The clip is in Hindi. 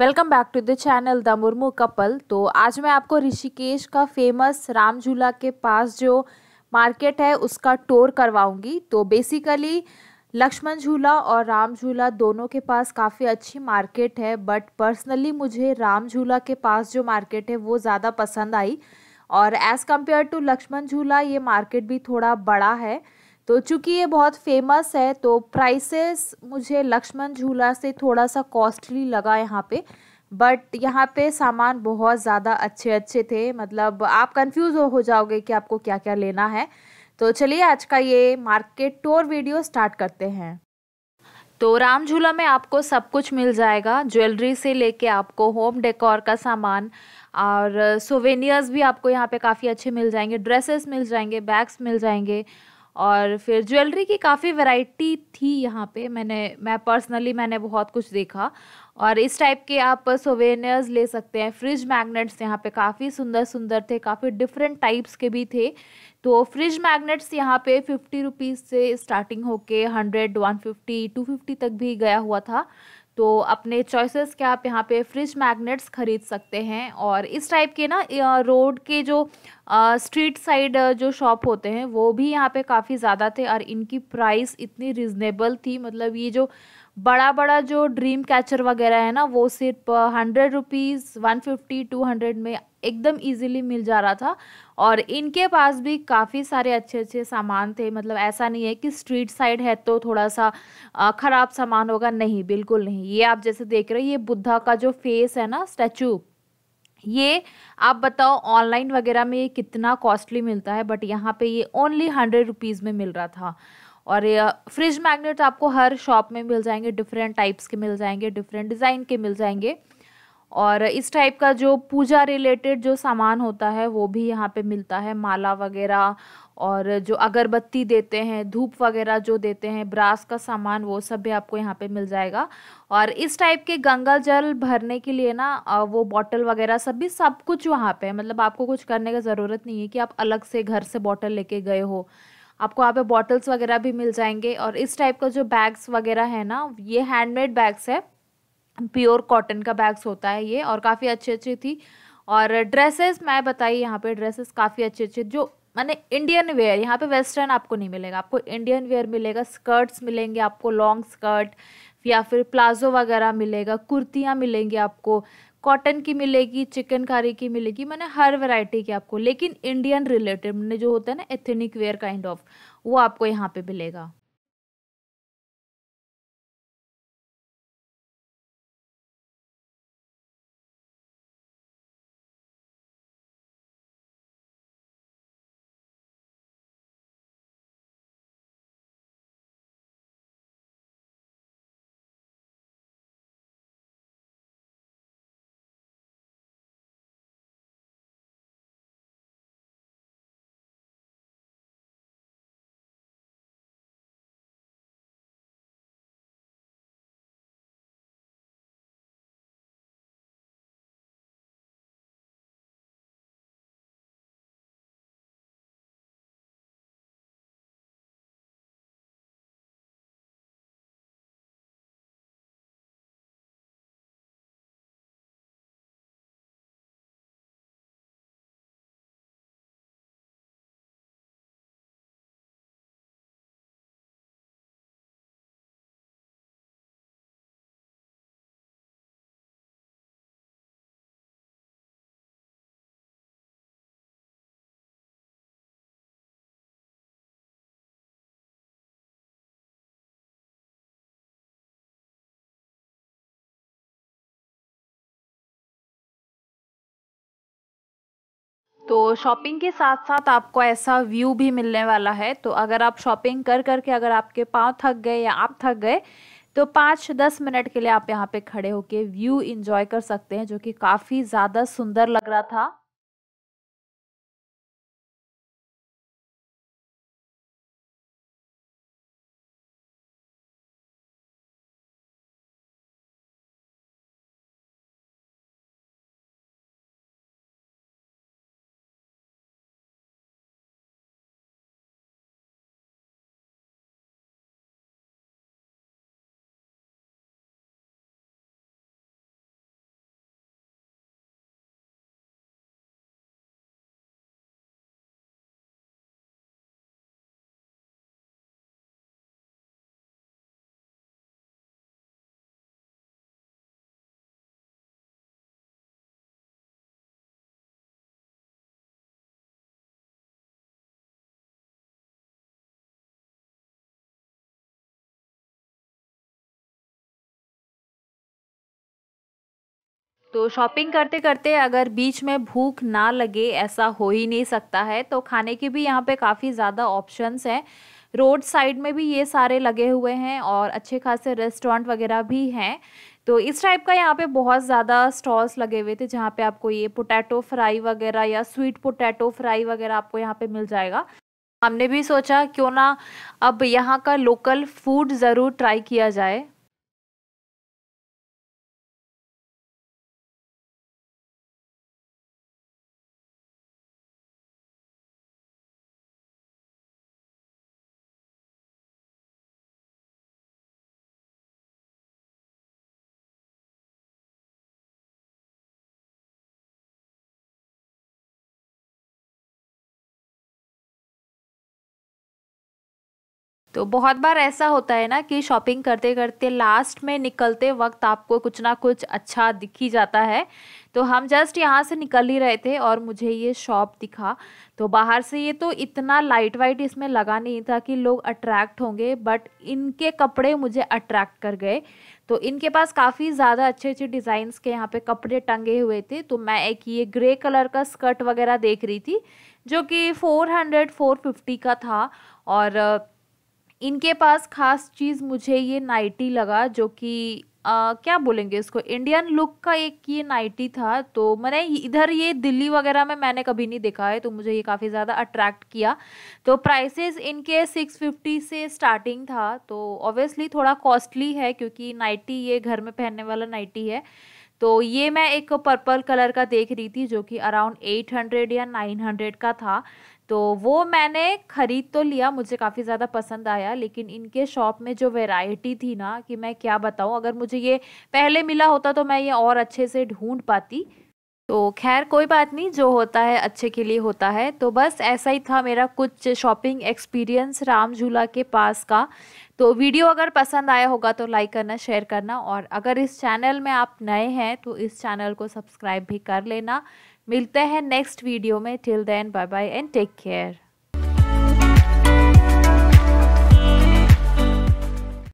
welcome back to the channel the Murmu couple तो आज मैं आपको ऋषिकेश का फेमस राम झूला के पास जो मार्केट है उसका टूर करवाऊंगी तो बेसिकली लक्ष्मण झूला और राम झूला दोनों के पास काफ़ी अच्छी मार्केट है बट पर्सनली मुझे राम झूला के पास जो मार्केट है वो ज़्यादा पसंद आई और एज़ कम्पेयर टू लक्ष्मण झूला ये मार्केट भी थोड़ा बड़ा है तो चूंकि ये बहुत फेमस है तो प्राइसेस मुझे लक्ष्मण झूला से थोड़ा सा कॉस्टली लगा यहाँ पे बट यहाँ पे सामान बहुत ज़्यादा अच्छे अच्छे थे मतलब आप कंफ्यूज हो जाओगे कि आपको क्या क्या लेना है तो चलिए आज का ये मार्केट टूर वीडियो स्टार्ट करते हैं तो राम झूला में आपको सब कुछ मिल जाएगा ज्वेलरी से लेके आपको होम डेकोर का सामान और सोवेनियर्स भी आपको यहाँ पे काफ़ी अच्छे मिल जाएंगे ड्रेसेस मिल जाएंगे बैग्स मिल जाएंगे और फिर ज्वेलरी की काफ़ी वैरायटी थी यहाँ पे मैंने मैं पर्सनली मैंने बहुत कुछ देखा और इस टाइप के आप सोवेनियर्स ले सकते हैं फ्रिज मैग्नेट्स यहाँ पे काफ़ी सुंदर सुंदर थे काफ़ी डिफरेंट टाइप्स के भी थे तो फ्रिज मैग्नेट्स यहाँ पे फिफ्टी रुपीज़ से स्टार्टिंग होके hundred one fifty two fifty तक भी गया हुआ था तो अपने चॉइसेस के आप यहाँ पे फ्रिज मैग्नेट्स ख़रीद सकते हैं और इस टाइप के ना रोड के जो स्ट्रीट साइड जो शॉप होते हैं वो भी यहाँ पे काफ़ी ज़्यादा थे और इनकी प्राइस इतनी रिजनेबल थी मतलब ये जो बड़ा बड़ा जो ड्रीम कैचर वगैरह है ना वो सिर्फ hundred rupees one fifty two hundred में एकदम इजीली मिल जा रहा था और इनके पास भी काफ़ी सारे अच्छे अच्छे सामान थे मतलब ऐसा नहीं है कि स्ट्रीट साइड है तो थोड़ा सा ख़राब सामान होगा नहीं बिल्कुल नहीं ये आप जैसे देख रहे हो ये बुद्धा का जो फेस है ना स्टैचू ये आप बताओ ऑनलाइन वगैरह में ये कितना कॉस्टली मिलता है बट यहाँ पे ये ओनली हंड्रेड रुपीज़ में मिल रहा था और फ्रिज मैग्नेट आपको हर शॉप में मिल जाएंगे डिफरेंट टाइप्स के मिल जाएंगे डिफरेंट डिज़ाइन के मिल जाएंगे और इस टाइप का जो पूजा रिलेटेड जो सामान होता है वो भी यहाँ पे मिलता है माला वगैरह और जो अगरबत्ती देते हैं धूप वगैरह जो देते हैं ब्रास का सामान वो सब भी आपको यहाँ पे मिल जाएगा और इस टाइप के गंगा जल भरने के लिए ना वो बॉटल वगैरह सब भी सब कुछ वहाँ पे है मतलब आपको कुछ करने का ज़रूरत नहीं है कि आप अलग से घर से बॉटल लेके गए हो आपको वहाँ पे बॉटल्स वगैरह भी मिल जाएंगे और इस टाइप का जो बैग्स वगैरह है ना ये हैंडमेड बैग्स है प्योर कॉटन का बैग्स होता है ये और काफ़ी अच्छी अच्छी थी और ड्रेसेस मैं बताई यहाँ पे ड्रेसेस काफ़ी अच्छे अच्छे जो मैंने इंडियन वेयर यहाँ पे वेस्टर्न आपको नहीं मिलेगा आपको इंडियन वेयर मिलेगा स्कर्ट्स मिलेंगे आपको लॉन्ग स्कर्ट या फिर प्लाजो वगैरह मिलेगा कुर्तियाँ मिलेंगी आपको कॉटन की मिलेगी चिकनकारी की मिलेगी मैंने हर वैरायटी की आपको लेकिन इंडियन रिलेटेड मैंने जो होता है ना एथेनिक वेयर काइंड ऑफ वो आपको यहाँ पे मिलेगा तो शॉपिंग के साथ साथ आपको ऐसा व्यू भी मिलने वाला है तो अगर आप शॉपिंग कर करके अगर आपके पाँव थक गए या आप थक गए तो पाँच दस मिनट के लिए आप यहाँ पे खड़े होके व्यू इंजॉय कर सकते हैं जो कि काफ़ी ज़्यादा सुंदर लग रहा था तो शॉपिंग करते करते अगर बीच में भूख ना लगे ऐसा हो ही नहीं सकता है तो खाने के भी यहाँ पे काफ़ी ज़्यादा ऑप्शंस हैं रोड साइड में भी ये सारे लगे हुए हैं और अच्छे खासे रेस्टोरेंट वगैरह भी हैं तो इस टाइप का यहाँ पे बहुत ज़्यादा स्टॉल्स लगे हुए थे जहाँ पे आपको ये पोटैटो फ्राई वगैरह या स्वीट पोटैटो फ्राई वगैरह आपको यहाँ पे मिल जाएगा हमने भी सोचा क्यों ना अब यहाँ का लोकल फूड ज़रूर ट्राई किया जाए तो बहुत बार ऐसा होता है ना कि शॉपिंग करते करते लास्ट में निकलते वक्त आपको कुछ ना कुछ अच्छा दिख ही जाता है तो हम जस्ट यहाँ से निकल ही रहे थे और मुझे ये शॉप दिखा तो बाहर से ये तो इतना लाइट वाइट इसमें लगा नहीं था कि लोग अट्रैक्ट होंगे बट इनके कपड़े मुझे अट्रैक्ट कर गए तो इनके पास काफ़ी ज़्यादा अच्छे अच्छे डिज़ाइंस के यहाँ पे कपड़े टंगे हुए थे तो मैं एक ये ग्रे कलर का स्कर्ट वगैरह देख रही थी जो कि फोर हंड्रेड का था और इनके पास खास चीज़ मुझे ये नाइटी लगा जो कि आ, क्या बोलेंगे इसको इंडियन लुक का एक ये नाइटी था तो मैंने इधर ये दिल्ली वगैरह में मैंने कभी नहीं देखा है तो मुझे ये काफ़ी ज़्यादा अट्रैक्ट किया तो प्राइसेस इनके 650 से स्टार्टिंग था तो ऑब्वियसली थोड़ा कॉस्टली है क्योंकि नाइटी ये घर में पहनने वाला नाइटी है तो ये मैं एक पर्पल कलर का देख रही थी जो कि अराउंड 800 या 900 का था तो वो मैंने ख़रीद तो लिया मुझे काफ़ी ज़्यादा पसंद आया लेकिन इनके शॉप में जो वैरायटी थी ना कि मैं क्या बताऊँ अगर मुझे ये पहले मिला होता तो मैं ये और अच्छे से ढूंढ पाती तो खैर कोई बात नहीं जो होता है अच्छे के लिए होता है तो बस ऐसा ही था मेरा कुछ शॉपिंग एक्सपीरियंस राम झूला के पास का तो वीडियो अगर पसंद आया होगा तो लाइक करना शेयर करना और अगर इस चैनल में आप नए हैं तो इस चैनल को सब्सक्राइब भी कर लेना मिलते हैं नेक्स्ट वीडियो में till then bye bye and take care